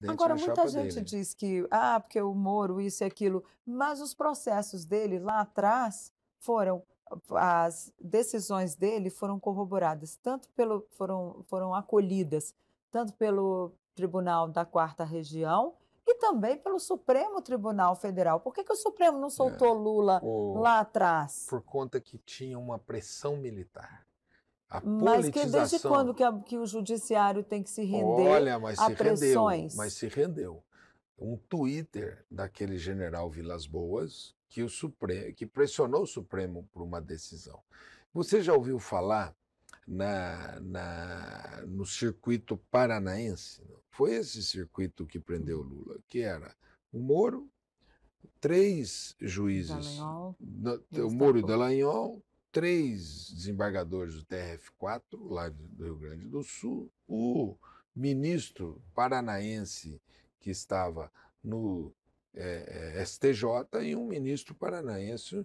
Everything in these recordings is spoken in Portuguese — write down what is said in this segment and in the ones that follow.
Dente Agora, muita gente dele. Né? diz que, ah, porque o Moro, isso e aquilo, mas os processos dele lá atrás foram, as decisões dele foram corroboradas, tanto pelo, foram, foram acolhidas, tanto pelo Tribunal da Quarta Região e também pelo Supremo Tribunal Federal. Por que, que o Supremo não é. soltou é, Lula o, lá atrás? Por conta que tinha uma pressão militar. A mas que desde quando que, a, que, o judiciário tem que se render Olha, mas a se pressões? Rendeu, mas se rendeu. Um Twitter daquele general Vilas Boas que, o Supremo, que pressionou o Supremo por uma decisão. Você já ouviu falar na, na, no circuito paranaense? Foi esse circuito que prendeu Lula, que era o Moro, três juízes, Dallagnol, o Moro e Dallagnol, três desembargadores do TRF4, lá do Rio Grande do Sul, o ministro paranaense que estava no é, eh, eh, STJ e um ministro paranaense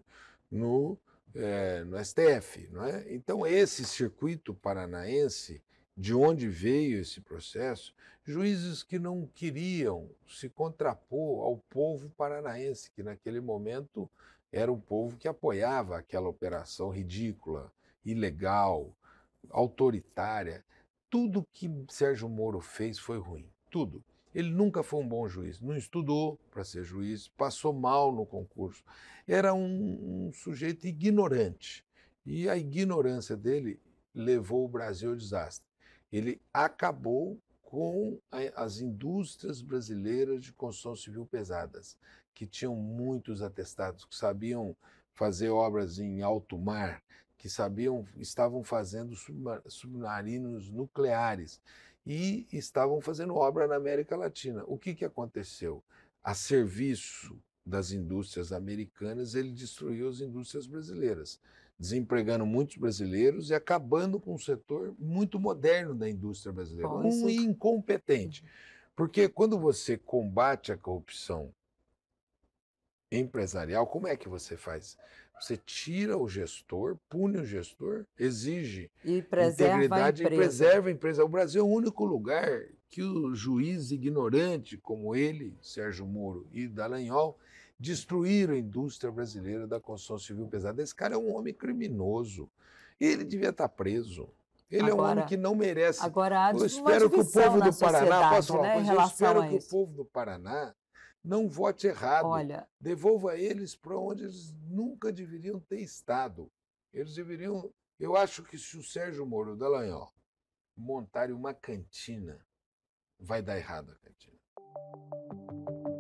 no, é, no STF. Não é? Então, esse circuito paranaense de onde veio esse processo, juízes que não queriam se contrapor ao povo paranaense, que naquele momento era o povo que apoiava aquela operação ridícula, ilegal, autoritária. Tudo que Sérgio Moro fez foi ruim, tudo. Ele nunca foi um bom juiz, não estudou para ser juiz, passou mal no concurso. Era um, um sujeito ignorante. E a ignorância dele levou o Brasil ao desastre. Ele acabou com as indústrias brasileiras de construção civil pesadas, que tinham muitos atestados, que sabiam fazer obras em alto mar, que sabiam estavam fazendo submarinos nucleares e estavam fazendo obra na América Latina. O que, que aconteceu? A serviço das indústrias americanas, ele destruiu as indústrias brasileiras, desempregando muitos brasileiros e acabando com um setor muito moderno da indústria brasileira, Bom, um isso... incompetente. Uhum. Porque quando você combate a corrupção empresarial, como é que você faz? Você tira o gestor, pune o gestor, exige e integridade e preserva a empresa. O Brasil é o único lugar que o juiz ignorante como ele, Sérgio Moro e Dallagnol, destruir a indústria brasileira da construção civil pesada. Esse cara é um homem criminoso. Ele devia estar tá preso. Ele agora, é um homem que não merece. Agora há eu espero que o povo do Paraná, posso falar, né, eu espero que o povo do Paraná não vote errado. Olha, Devolva eles para onde eles nunca deveriam ter estado. Eles deveriam. Eu acho que se o Sérgio Moro Dallagnol montarem uma cantina, vai dar errado a cantina.